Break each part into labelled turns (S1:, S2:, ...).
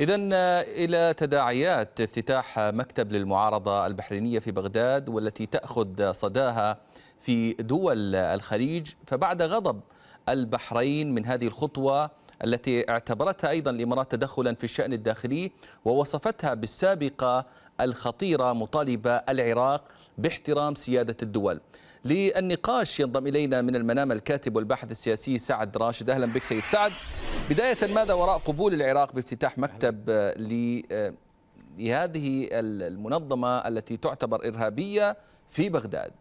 S1: إذا آه، إلى تداعيات افتتاح مكتب للمعارضة البحرينية في بغداد والتي تأخذ صداها في دول الخليج فبعد غضب البحرين من هذه الخطوة التي اعتبرتها أيضا الإمارات تدخلا في الشأن الداخلي ووصفتها بالسابقة الخطيرة مطالبة العراق باحترام سيادة الدول للنقاش ينضم إلينا من المنام الكاتب والباحث السياسي سعد راشد أهلا بك سيد سعد بداية ماذا وراء قبول العراق بافتتاح مكتب لهذه المنظمة التي تعتبر إرهابية في بغداد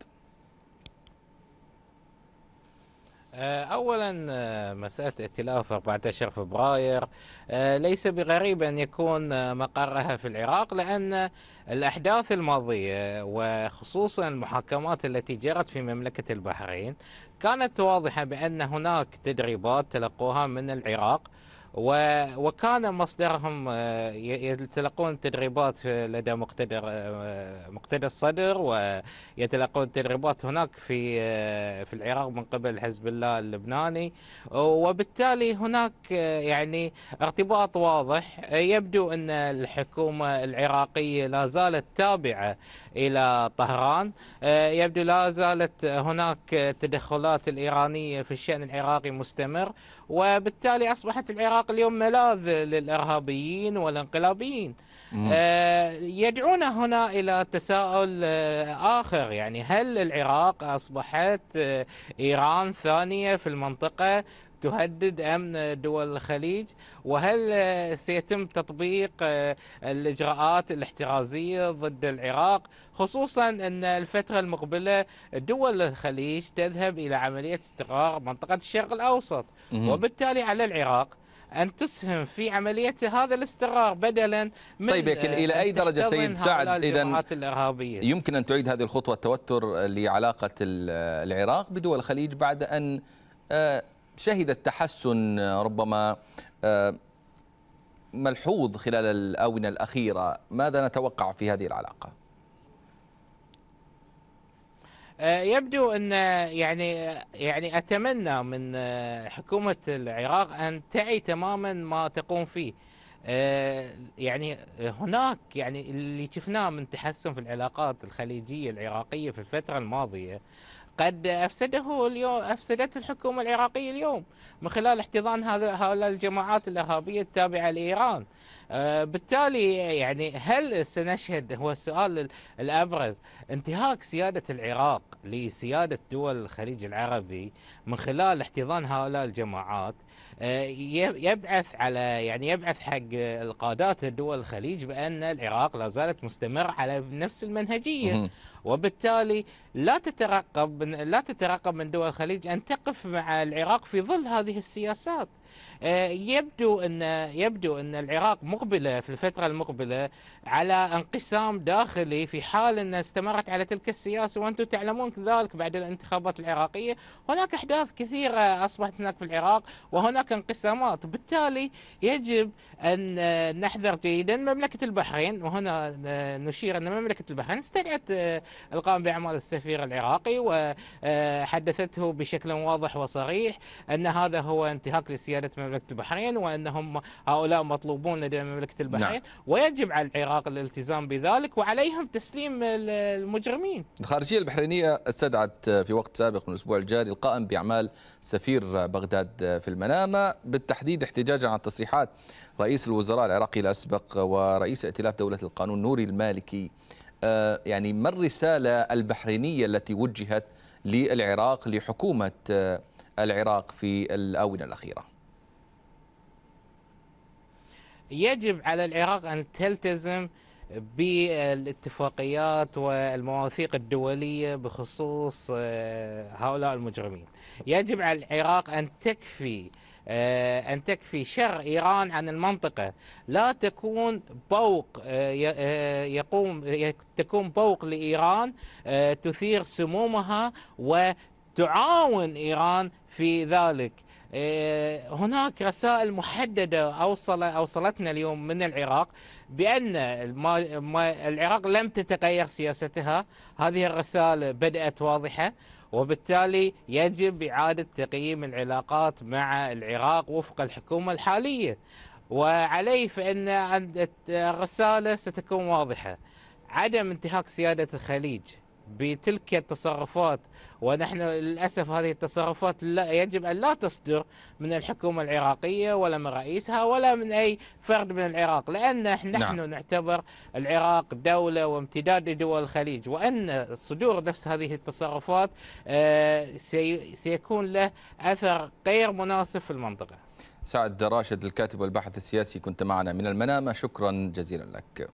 S2: آه، اولا آه، مساله ائتلاف 14 فبراير آه، ليس بغريب ان يكون مقرها في العراق لان الاحداث الماضيه وخصوصا المحاكمات التي جرت في مملكه البحرين كانت واضحه بان هناك تدريبات تلقوها من العراق وكان مصدرهم آه، يتلقون تدريبات لدى مقتدر آه، مقتدى الصدر ويتلقون تدريبات هناك في آه، في العراق من قبل حزب الله اللبناني وبالتالي هناك يعني ارتباط واضح يبدو ان الحكومه العراقيه لا زالت تابعه الى طهران يبدو لا زالت هناك التدخلات الايرانيه في الشان العراقي مستمر وبالتالي اصبحت العراق العراق اليوم ملاذ للارهابيين والانقلابيين آه، يدعونا هنا الى تساؤل آه، اخر يعني هل العراق اصبحت آه، ايران ثانيه في المنطقه تهدد امن دول الخليج وهل سيتم تطبيق الاجراءات الاحترازيه ضد العراق خصوصا ان الفتره المقبله دول الخليج تذهب الى عمليه استقرار منطقه الشرق الاوسط وبالتالي على العراق أن تسهم في عملية هذا الاستقرار بدلا من طيب لكن إلى أي درجة سيد سعد إذا
S1: يمكن أن تعيد هذه الخطوة التوتر لعلاقة العراق بدول الخليج بعد أن آه، شهدت تحسن آه، ربما آه، ملحوظ خلال الآونة الأخيرة ماذا نتوقع في هذه العلاقة؟
S2: آه، يبدو ان يعني آه، يعني اتمنى من آه، حكومه العراق ان تعي تماما ما تقوم فيه آه، يعني هناك يعني اللي شفناه من تحسن في العلاقات الخليجيه العراقيه في الفتره الماضيه قد افسده اليوم افسدته الحكومه العراقيه اليوم من خلال احتضان هذا هؤلاء الجماعات الارهابيه التابعه لايران آه، بالتالي يعني هل سنشهد هو السؤال الابرز انتهاك سياده العراق لسياده دول الخليج العربي من خلال احتضان هؤلاء الجماعات آه، يبعث على يعني يبعث حق القادات الدول الخليج بأن العراق لا زالت مستمر على نفس المنهجية وبالتالي لا تترقب لا تترقب من دول الخليج أن تقف مع العراق في ظل هذه السياسات آه، يبدو ان يبدو ان العراق مقبله في الفتره المقبله على انقسام داخلي في حال ان استمرت على تلك السياسه وانتم تعلمون ذلك بعد الانتخابات العراقيه هناك احداث كثيره اصبحت هناك في العراق وهناك انقسامات وبالتالي يجب ان نحذر جيدا مملكه البحرين وهنا نشير ان مملكه البحرين استدعت آه، القائم باعمال السفير العراقي وحدثته آه، بشكل واضح وصريح ان هذا هو انتهاك للسياسه سيادة مملكة البحرين وأنهم هؤلاء مطلوبون لدى مملكة البحرين نعم. ويجب على العراق الالتزام بذلك وعليهم تسليم المجرمين
S1: الخارجية البحرينية استدعت في وقت سابق من الأسبوع الجاري القائم بأعمال سفير بغداد في المنامة بالتحديد احتجاجا عن تصريحات رئيس الوزراء العراقي الأسبق ورئيس ائتلاف دولة القانون نوري المالكي آه، يعني ما الرسالة البحرينية التي وجهت للعراق لحكومة آه، العراق في الآونة الأخيرة
S2: يجب على العراق أن تلتزم بالاتفاقيات والمواثيق الدولية بخصوص آه، هؤلاء المجرمين يجب على العراق أن تكفي آه، أن تكفي شر إيران عن المنطقة لا تكون بوق آه، يقوم تكون بوق لإيران تثير سمومها وتعاون إيران في ذلك آه، هناك رسائل محددة أوصل أوصلتنا اليوم من العراق بأن العراق لم تتغير سياستها هذه الرسالة بدأت واضحة وبالتالي يجب إعادة تقييم العلاقات مع العراق وفق الحكومة الحالية وعليه فإن الرسالة ستكون واضحة عدم انتهاك سيادة الخليج بتلك التصرفات ونحن للاسف هذه التصرفات لا يجب ان لا تصدر من الحكومه العراقيه ولا من رئيسها ولا من اي فرد من العراق لان نحن نعم. نعتبر العراق دوله وامتداد لدول الخليج وان صدور نفس هذه التصرفات آه، سيكون له
S1: اثر غير مناسب في المنطقه. سعد راشد الكاتب والباحث السياسي كنت معنا من المنامه شكرا جزيلا لك.